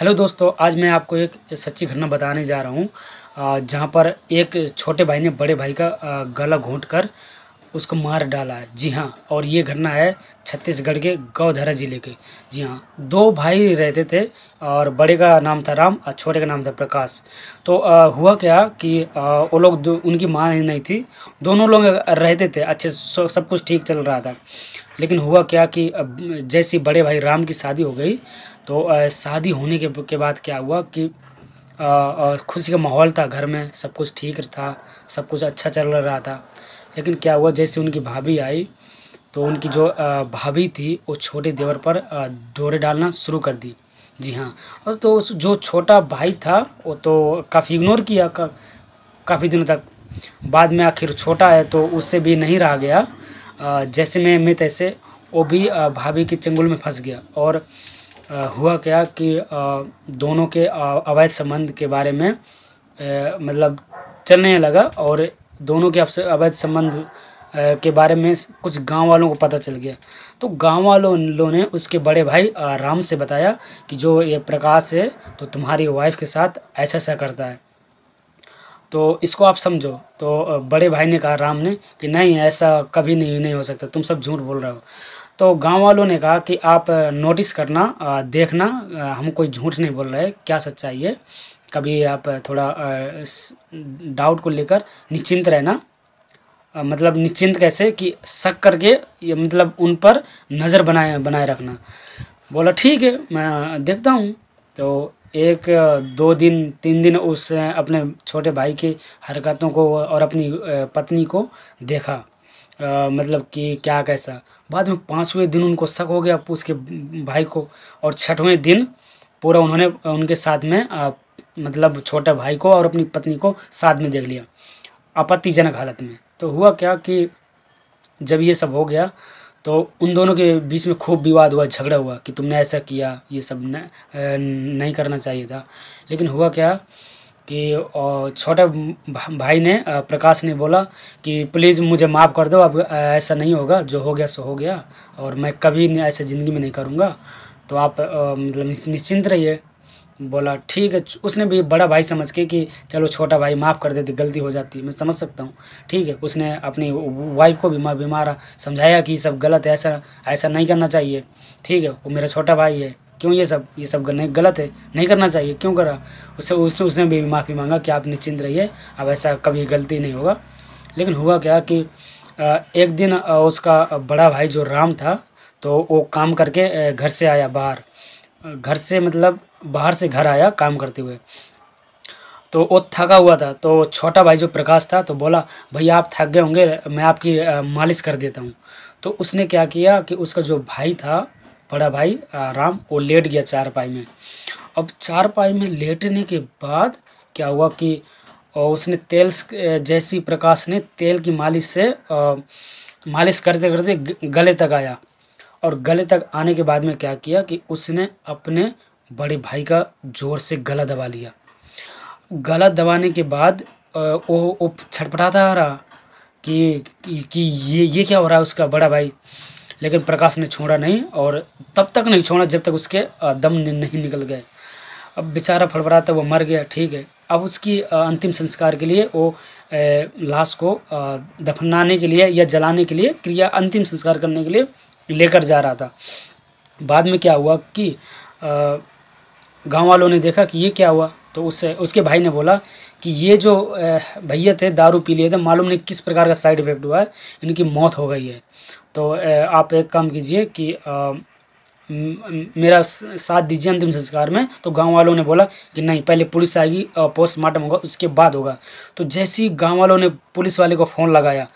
hello दोस्तों आज मैं आपको एक सच्ची घटना बताने जा रहा हूँ जहाँ पर एक छोटे भाई ने बड़े भाई का गला घोंट कर उसको मार डाला है जी हाँ और ये घटना है छत्तीसगढ़ के गौधरा जिले के जी हाँ दो भाई रहते थे और बड़े का नाम था राम और छोटे का नाम था प्रकाश तो आ, हुआ क्या कि वो लोग उनकी माँ नहीं थी दोनों लोग रहते थे अच्छे सब कुछ ठीक चल रहा था लेकिन हुआ क्या कि अब जैसे बड़े भाई राम की शादी हो गई तो शादी होने के के बाद क्या हुआ कि खुशी का माहौल था घर में सब कुछ ठीक था सब कुछ अच्छा चल रहा था लेकिन क्या हुआ जैसे उनकी भाभी आई तो उनकी जो भाभी थी वो छोटे देवर पर डोरे डालना शुरू कर दी जी हाँ और तो जो छोटा भाई था वो तो काफ़ी इग्नोर किया का, काफ़ी दिनों तक बाद में आखिर छोटा है तो उससे भी नहीं रहा गया जैसे मैं मैं तैसे वो भी भाभी के चंगुल में फंस गया और हुआ क्या कि दोनों के अवैध संबंध के बारे में मतलब चलने लगा और दोनों के अवैध संबंध के बारे में कुछ गांव वालों को पता चल गया तो गांव वालों ने उसके बड़े भाई राम से बताया कि जो ये प्रकाश है तो तुम्हारी वाइफ के साथ ऐसा ऐसा करता है तो इसको आप समझो तो बड़े भाई ने कहा राम ने कि नहीं ऐसा कभी नहीं नहीं हो सकता तुम सब झूठ बोल रहे हो तो गांव वालों ने कहा कि आप नोटिस करना देखना हम कोई झूठ नहीं बोल रहे क्या सच्चाई है कभी आप थोड़ा डाउट को लेकर निश्चिंत रहना मतलब निश्चिंत कैसे कि शक करके ये मतलब उन पर नज़र बनाए बनाए रखना बोला ठीक है मैं देखता हूँ तो एक दो दिन तीन दिन उस अपने छोटे भाई की हरकतों को और अपनी पत्नी को देखा आ, मतलब कि क्या कैसा बाद में पाँचवें दिन उनको शक हो गया उसके भाई को और छठवें दिन पूरा उन्होंने उनके साथ में आ, मतलब छोटे भाई को और अपनी पत्नी को साथ में देख लिया आपत्तिजनक हालत में तो हुआ क्या कि जब ये सब हो गया तो उन दोनों के बीच में खूब विवाद हुआ झगड़ा हुआ कि तुमने ऐसा किया ये सब न, नहीं करना चाहिए था लेकिन हुआ क्या कि छोटा भाई ने प्रकाश ने बोला कि प्लीज़ मुझे माफ़ कर दो अब ऐसा नहीं होगा जो हो गया सो हो गया और मैं कभी ऐसे ज़िंदगी में नहीं करूँगा तो आप मतलब निश्चिंत रहिए बोला ठीक है उसने भी बड़ा भाई समझ के कि चलो छोटा भाई माफ़ कर देते तो गलती हो जाती मैं समझ सकता हूँ ठीक है उसने अपनी वाइफ को भी माँ बीमार समझाया कि सब गलत है ऐसा ऐसा नहीं करना चाहिए ठीक है वो मेरा छोटा भाई है क्यों ये सब ये सब नहीं गलत है नहीं करना चाहिए क्यों करा उससे उसने उसने भी माफ़ी मांगा कि आप निश्चिंत रहिए अब ऐसा कभी गलती नहीं होगा लेकिन हुआ क्या कि एक दिन उसका बड़ा भाई जो राम था तो वो काम करके घर से आया बाहर घर से मतलब बाहर से घर आया काम करते हुए तो वो थका हुआ था तो छोटा भाई जो प्रकाश था तो बोला भाई आप थक गए होंगे मैं आपकी मालिश कर देता हूँ तो उसने क्या किया कि उसका जो भाई था बड़ा भाई राम वो लेट गया चारपाई में अब चारपाई में लेटने के बाद क्या हुआ कि उसने तेल जैसी प्रकाश ने तेल की मालिश से मालिश करते करते गले तक आया और गले तक आने के बाद में क्या किया कि उसने अपने बड़े भाई का ज़ोर से गला दबा लिया गला दबाने के बाद वो वो छटपटाता रहा कि कि ये ये क्या हो रहा है उसका बड़ा भाई लेकिन प्रकाश ने छोड़ा नहीं और तब तक नहीं छोड़ा जब तक उसके दम नहीं निकल गए अब बेचारा था वो मर गया ठीक है अब उसकी अंतिम संस्कार के लिए वो लाश को दफनाने के लिए या जलाने के लिए क्रिया अंतिम संस्कार करने के लिए लेकर जा रहा था बाद में क्या हुआ कि गाँव वालों ने देखा कि ये क्या हुआ तो उससे उसके भाई ने बोला कि ये जो भैया थे दारू पी लिए थे मालूम नहीं किस प्रकार का साइड इफ़ेक्ट हुआ है इनकी मौत हो गई है तो आप एक काम कीजिए कि आ, मेरा साथ दीजिए अंतिम संस्कार में तो गांव वालों ने बोला कि नहीं पहले पुलिस आएगी पोस्टमार्टम होगा उसके बाद होगा तो जैसे ही गाँव वालों ने पुलिस वाले को फ़ोन लगाया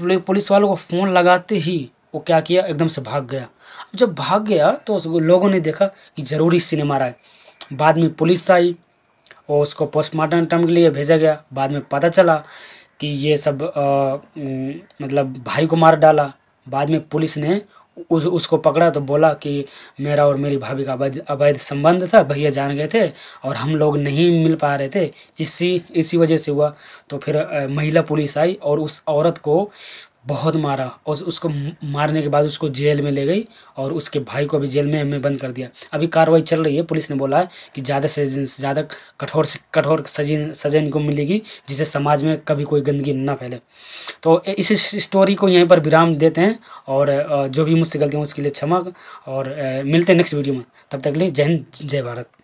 पुलिस वालों को फ़ोन लगाते ही वो क्या किया एकदम से भाग गया जब भाग गया तो लोगों ने देखा कि ज़रूरी सिनेमा रहा है बाद में पुलिस आई और उसको पोस्टमार्टम के लिए भेजा गया बाद में पता चला कि ये सब आ, मतलब भाई को मार डाला बाद में पुलिस ने उस उसको पकड़ा तो बोला कि मेरा और मेरी भाभी का अवैध अवैध संबंध था भैया जान गए थे और हम लोग नहीं मिल पा रहे थे इसी इसी वजह से हुआ तो फिर महिला पुलिस आई और उस औरत को बहुत मारा और उसको मारने के बाद उसको जेल में ले गई और उसके भाई को अभी जेल में हमें बंद कर दिया अभी कार्रवाई चल रही है पुलिस ने बोला है कि ज़्यादा से ज़्यादा कठोर से कठोर सजन सजा इनको मिलेगी जिससे समाज में कभी कोई गंदगी ना फैले तो इस स्टोरी को यहीं पर विराम देते हैं और जो भी मुझसे गलती गलतियाँ उसके लिए क्षमा और मिलते हैं नेक्स्ट वीडियो में तब तक लिए जय हिंद जय भारत